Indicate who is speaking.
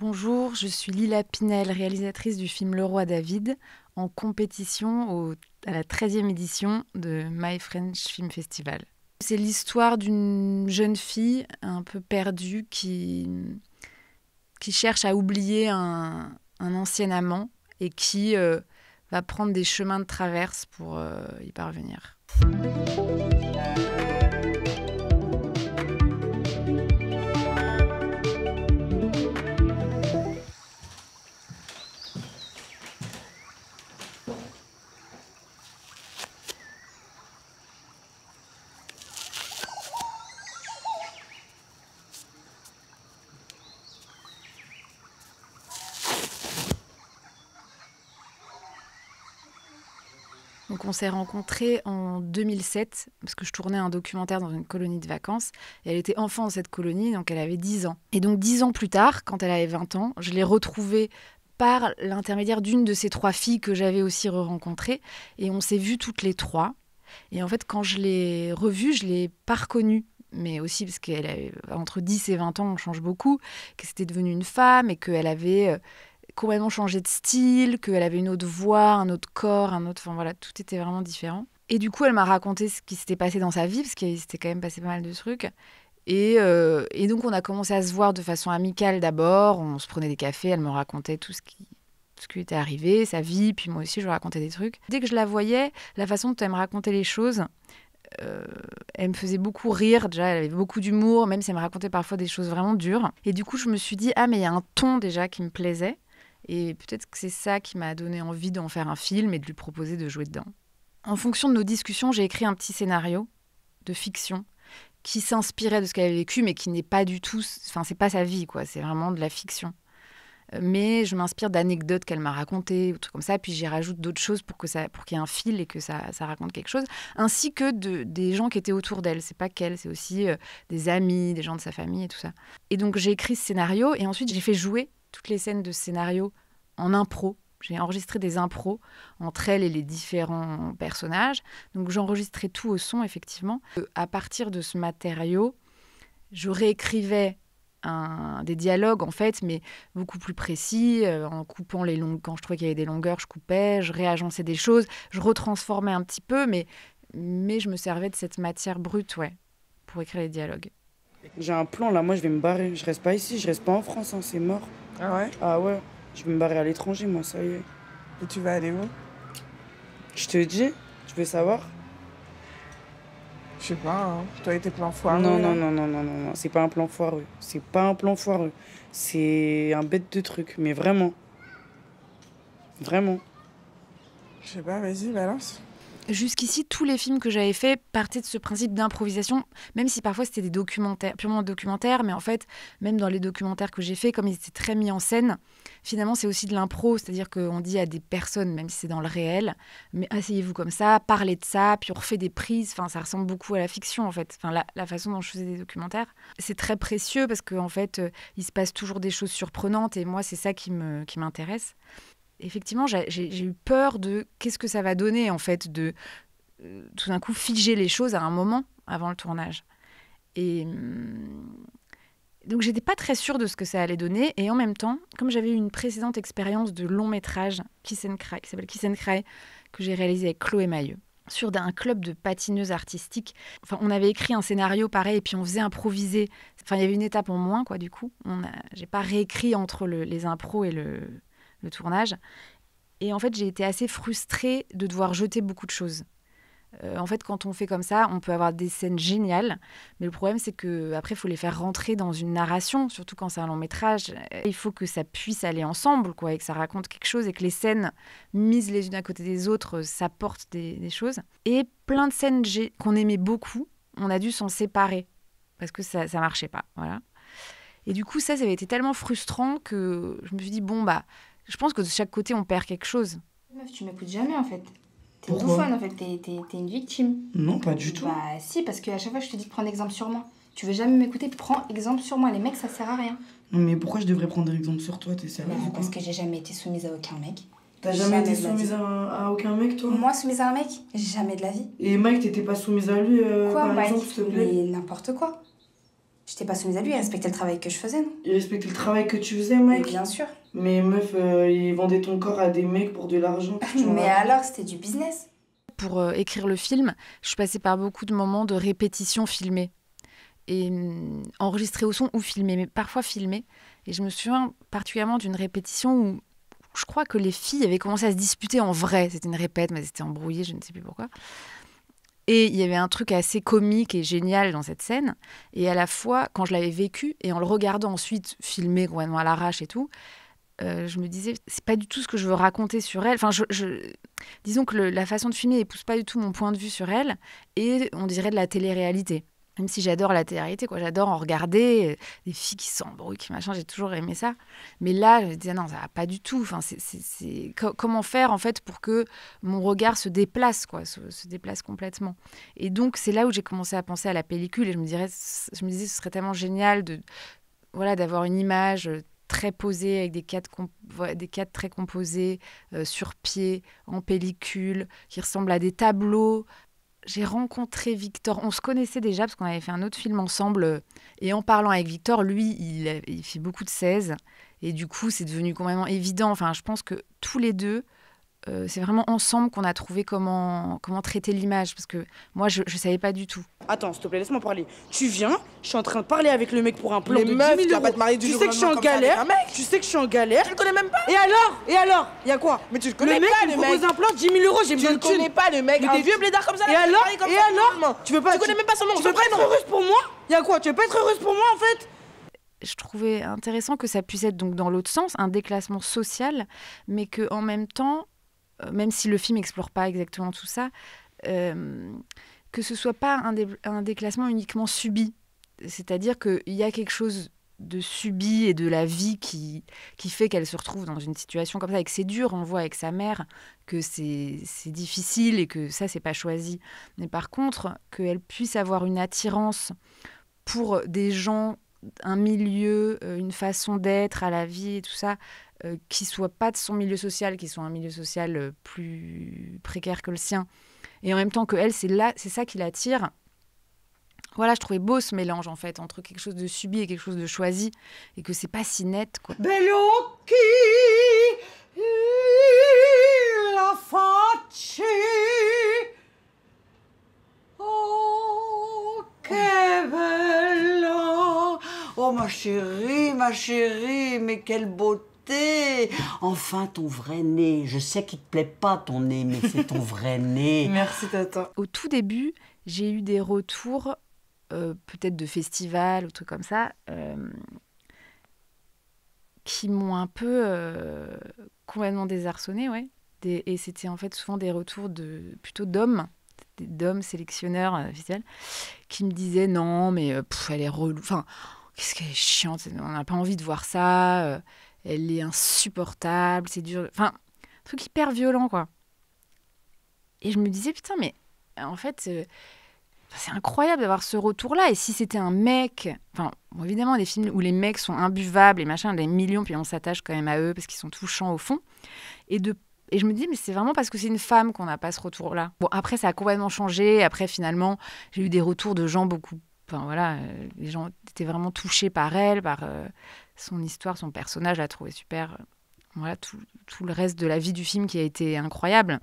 Speaker 1: Bonjour, je suis Lila Pinel, réalisatrice du film Le Roi David, en compétition à la 13e édition de My French Film Festival. C'est l'histoire d'une jeune fille un peu perdue qui, qui cherche à oublier un, ancien amant et qui euh, va prendre des chemins de traverse pour euh, y parvenir. Donc on s'est rencontrés en 2007 parce que je tournais un documentaire dans une colonie de vacances et elle était enfant dans cette colonie, donc elle avait 10 ans. Et donc 10 ans plus tard, quand elle avait 20 ans, je l'ai retrouvée par l'intermédiaire d'une de ces trois filles que j'avais aussi re-rencontrées et on s'est vues toutes les trois. Et en fait, quand je l'ai revue, je l'ai pas reconnue mais aussi parce qu'elle entre 10 et 20 ans, on change beaucoup, que c'était devenue une femme et qu'elle avait euh, complètement changé de style, qu'elle avait une autre voix, un autre corps, un autre. Enfin voilà, tout était vraiment différent. Et du coup, elle m'a raconté ce qui s'était passé dans sa vie, parce qu'il s'était quand même passé pas mal de trucs. Euh, et, donc, on a commencé à se voir de façon amicale d'abord. On se prenait des cafés, elle me racontait tout ce qui, ce qui était arrivé, sa vie, puis moi aussi, je lui racontais des trucs. Dès que je la voyais, la façon dont elle me racontait les choses, euh, elle me faisait beaucoup rire. Déjà, elle avait beaucoup d'humour, même si elle me racontait parfois des choses vraiment dures. Et du coup, je me suis dit, ah, mais il y a un ton déjà qui me plaisait. Et peut-être que c'est ça qui m'a donné envie d'en faire un film et de lui proposer de jouer dedans. En fonction de nos discussions, j'ai écrit un petit scénario de fiction qui s'inspirait de ce qu'elle avait vécu, mais qui n'est pas du tout, enfin c'est pas sa vie quoi, c'est vraiment de la fiction. Euh, mais je m'inspire d'anecdotes qu'elle m'a racontées, ou trucs comme ça, puis j'y rajoute d'autres choses pour que ça, qu'il y ait un fil et que ça, raconte quelque chose, ainsi que de, des gens qui étaient autour d'elle. C'est pas qu'elle, c'est aussi euh, des amis, des gens de sa famille et tout ça. Et donc j'ai écrit ce scénario et ensuite j'ai fait jouer toutes les scènes de scénario en impro. J'ai enregistré des impros entre elles et les différents personnages. Donc j'enregistrais tout au son, effectivement. Euh, à partir de ce matériau, je réécrivais des dialogues en fait, mais beaucoup plus précis, euh, en coupant les longues. Quand je trouvais qu'il y avait des longueurs, je coupais, je réagençais des choses, je retransformais un petit peu, mais mais je me servais de cette matière brute, ouais, pour écrire les dialogues. J'ai un plan là, moi je vais me barrer. Je reste pas ici, je reste pas en France, hein, c'est mort. Ah ouais Ah ouais, je vais me barrer à l'étranger, moi, ça y est. Et tu vas aller où Je te dis, tu veux savoir Je sais pas, hein. toi et tes plans foireux. Non, non, non, non, non, non, non, c'est pas un plan foireux. C'est pas un plan foireux. C'est un bête de truc, mais vraiment. Vraiment. Je sais pas, vas-y, balance. Jusqu'ici, tous les films que j'avais faits partaient de ce principe d'improvisation, même si parfois c'était des documentaires, purement documentaires, mais en fait, même dans les documentaires que j'ai faits, comme ils étaient très mis en scène, finalement c'est aussi de l'impro, c'est-à-dire qu'on dit à des personnes, même si c'est dans le réel, mais asseyez-vous comme ça, parlez de ça, puis on refait des prises, enfin ça ressemble beaucoup à la fiction en fait, enfin la, façon dont je faisais des documentaires. C'est très précieux parce qu'en en fait, euh, il se passe toujours des choses surprenantes et moi c'est ça qui m'intéresse. Qui effectivement, j'ai eu peur de qu'est-ce que ça va donner, en fait, de euh, tout d'un coup figer les choses à un moment avant le tournage. Et hmm, donc, j'étais pas très sûre de ce que ça allait donner. Et en même temps, comme j'avais eu une précédente expérience de long métrage, Kiss and Cry, qui s'appelle Kiss and que j'ai réalisé avec Chloé Mailleux, sur un club de patineuses artistiques. Enfin, on avait écrit un scénario pareil et puis on faisait improviser. Enfin, il y avait une étape en moins, quoi, du coup. J'ai pas réécrit entre les impros et le, le tournage. Et en fait, j'ai été assez frustrée de devoir jeter beaucoup de choses. Euh, en fait, quand on fait comme ça, on peut avoir des scènes géniales, mais le problème, c'est que après, il faut les faire rentrer dans une narration, surtout quand c'est un long métrage. Il faut que ça puisse aller ensemble, quoi, et que ça raconte quelque chose, et que les scènes mises les unes à côté des autres, ça euh, porte des, choses. Et plein de scènes qu'on aimait beaucoup, on a dû s'en séparer parce que ça, ça marchait pas, voilà. Et du coup, ça, ça avait été tellement frustrant que je me suis dit bon bah je pense que de chaque côté, on perd quelque chose. Meuf, tu m'écoutes jamais en fait. T'es bouffonne en fait, t'es une victime. Non, pas du tout. Bah si, parce qu'à chaque fois, je te dis de prendre exemple sur moi. Tu veux jamais m'écouter, prends exemple sur moi. Les mecs, ça sert à rien. Non, mais pourquoi je devrais prendre exemple sur toi T'es sérieuse bah, Parce que j'ai jamais été soumise à aucun mec.
Speaker 2: T'as jamais, été soumise
Speaker 1: à, aucun mec, toi Moi, soumise à un mec Jamais de la vie. Et Mike, t'étais pas soumise à lui, euh, quoi, Mike Mais n'importe quoi. J'étais pas soumise à lui, il respectait le travail que je faisais, non Il respectait le travail que tu faisais, Mike Bien sûr. Mais meuf, euh, ils vendaient ton corps à des mecs pour de l'argent. Ah, mais alors, c'était du business. Pour euh, écrire le film, je suis passée par beaucoup de moments de répétition filmée. Et mm, enregistrée au son ou filmée, mais parfois filmée. Et je me souviens particulièrement d'une répétition où je crois que les filles avaient commencé à se disputer en vrai. C'était une répète, mais c'était embrouillé, je ne sais plus pourquoi. Et il y avait un truc assez comique et génial dans cette scène. Et à la fois, quand je l'avais vécu et en le regardant ensuite filmé complètement à l'arrache et tout, euh, je me disais, c'est pas du tout ce que je veux raconter sur elle. Enfin, je, disons que la façon de filmer épouse pas du tout mon point de vue sur elle, et on dirait de la télé-réalité. Même si j'adore la télé-réalité, quoi, j'adore en regarder euh, des filles qui s'embrouillent, machin, j'ai toujours aimé ça. Mais là, je me disais, non, ça va pas du tout. Enfin, c'est, Comment faire, en fait, pour que mon regard se déplace, quoi, se, se déplace complètement. Et donc, c'est là où j'ai commencé à penser à la pellicule, et je me, dirais, je me disais, ce serait tellement génial de, voilà, d'avoir une image euh, très posé, avec des cadres, des cadres très composés, euh, sur pied, en pellicule, qui ressemblent à des tableaux. J'ai rencontré Victor, on se connaissait déjà parce qu'on avait fait un autre film ensemble, euh, et en parlant avec Victor, lui, il, il fait beaucoup de 16, et du coup, c'est devenu complètement évident. Enfin, je pense que tous les deux, euh, c'est vraiment ensemble qu'on a trouvé comment, comment traiter l'image, parce que moi, je ne savais pas du tout. Attends, s'il te plaît, laisse-moi parler. Tu viens, je suis en train de parler avec le mec pour un plan de meufs, 10 000 euros. Pas te du tu sais que je suis en galère. Tu sais que je suis en galère. Tu le connais même pas Et alors Et alors Il y a quoi Mais tu le connais le mec, pas, le mec. un plan de 10 000 euros, j'ai besoin de Tu connais pas le mec. Mais vieux blédard comme ça. Et alors Et alors Tu veux pas Tu connais même pas son nom. Tu veux pas être heureuse pour moi Il y a quoi Tu veux pas être heureuse pour moi en fait je trouvais intéressant que ça puisse être donc dans l'autre sens un déclassement social, mais que en même temps euh, même si le film n'explore pas exactement tout ça, euh, que ce soit pas un, déclassement uniquement subi. C'est-à-dire qu'il y a quelque chose de subi et de la vie qui, qui fait qu'elle se retrouve dans une situation comme ça et que c'est dur, on voit avec sa mère que c'est difficile et que ça, c'est pas choisi. Mais par contre, qu'elle puisse avoir une attirance pour des gens, un milieu, euh, une façon d'être à la vie et tout ça, euh, qui qui soit pas de son milieu social, qui soit un milieu social euh, plus précaire que le sien, et en même temps que elle, c'est là, c'est ça qui l'attire. Voilà, je trouvais beau ce mélange en fait entre quelque chose de subi et quelque chose de choisi, et que c'est pas si net quoi. la facce, oh Que bello, oh ma chérie, ma chérie, mais quelle beauté Enfin, ton vrai nez. Je sais qu'il te plaît pas ton nez, mais c'est ton vrai nez. Merci, Tata. Au tout début, j'ai eu des retours, euh, peut-être de festivals ou trucs comme ça, euh, qui m'ont un peu euh, complètement désarçonné, ouais. et c'était en fait souvent des retours de plutôt d'hommes d'hommes sélectionneurs officiels qui me disaient non mais elle est relou enfin qu'est-ce qu'elle est chiante on n'a pas envie de voir ça elle est insupportable, c'est dur. Enfin, un truc hyper violent, quoi. Et je me disais, putain, mais en fait, euh, c'est incroyable d'avoir ce retour-là. Et si c'était un mec, enfin, évidemment, des films où les mecs sont imbuvables et machin, des millions, puis on s'attache quand même à eux parce qu'ils sont touchants au fond. Et de et je me dis, mais c'est vraiment parce que c'est une femme qu'on n'a pas ce retour-là. Bon, après, ça a complètement changé. Après, finalement, j'ai eu des retours de gens beaucoup voilà, euh, les gens étaient vraiment touchés par elle, par euh, son histoire, son personnage, a trouvé super. Euh, voilà tout, le reste de la vie du film qui a été incroyable.